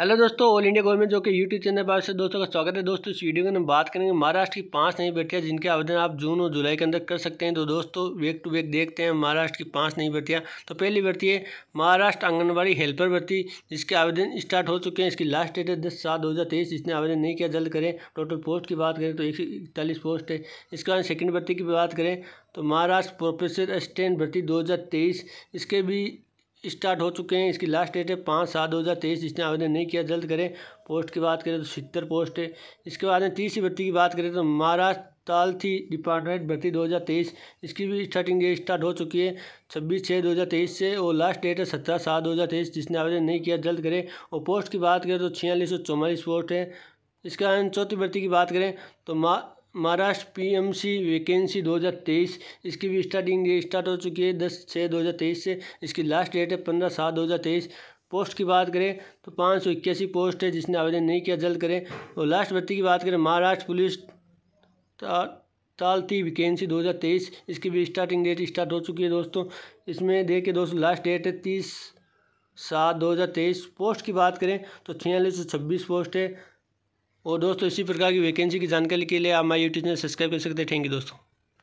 hello दोस्तों all India government जो कि यूट्यूब चैनल पर से दोस्तों का स्वागत है दोस्तों इस वीडियो में हम बात करेंगे महाराष्ट्र की पांच नई भर्तियाँ जिनके आवेदन आप जून और जुलाई के अंदर कर सकते हैं तो दोस्तों वेक टू वेक देखते हैं महाराष्ट्र की पांच नई भर्तियाँ तो पहली भर्ती है महाराष्ट्र आंगनबाड़ी हेल्पर भर्ती जिसके आवेदन स्टार्ट हो चुके हैं इसकी लास्ट डेट है दस सात दो हज़ार तेईस इसने आवेदन नहीं किया जल्द करें टोटल पोस्ट की बात करें तो एक पोस्ट है इसके बाद सेकेंड भर्ती की बात करें तो महाराष्ट्र प्रोफेसर असिस्टेंट भर्ती 2023 इसके भी स्टार्ट हो चुके हैं इसकी लास्ट डेट है पाँच सात दो हज़ार तेईस जिसने आवेदन नहीं किया जल्द करें पोस्ट की बात करें तो छिहत्तर पोस्ट है इसके बाद में तीसरी भर्ती की बात करें तो महाराष्ट्र तालथी डिपार्टमेंट भर्ती 2023 इसकी भी स्टार्टिंग डेट स्टार्ट हो चुकी है छब्बीस छः तेईस से और लास्ट डेट है सत्रह सात तेईस जिसने आवेदन नहीं किया जल्द करें और पोस्ट की बात करें तो छियालीस सौ चौवालीस पोस्ट है इसके बाद चौथी भर्ती की बात करें तो मा महाराष्ट्र पीएमसी वैकेंसी 2023 इसकी भी स्टार्टिंग डेट स्टार्ट हो चुकी है दस छः 2023 से इसकी लास्ट डेट है पंद्रह सात 2023 पोस्ट की बात करें तो पाँच सौ इक्यासी पोस्ट है जिसने आवेदन नहीं किया जल्द करें और लास्ट भर्ती की बात करें महाराष्ट्र पुलिस तालती वैकेंसी 2023 इसकी भी स्टार्टिंग डेट स्टार्ट हो चुकी है दोस्तों इसमें देखिए दोस्तों लास्ट डेट है तीस सात तेईस पोस्ट की बात करें तो छियालीस सौ छब्बीस पोस्ट है और दोस्तों इसी प्रकार की वैकेंसी की जानकारी के लिए आप हमारे यूट्यूब चैनल सब्सक्राइब कर सकते हैं थैंक यू दोस्तों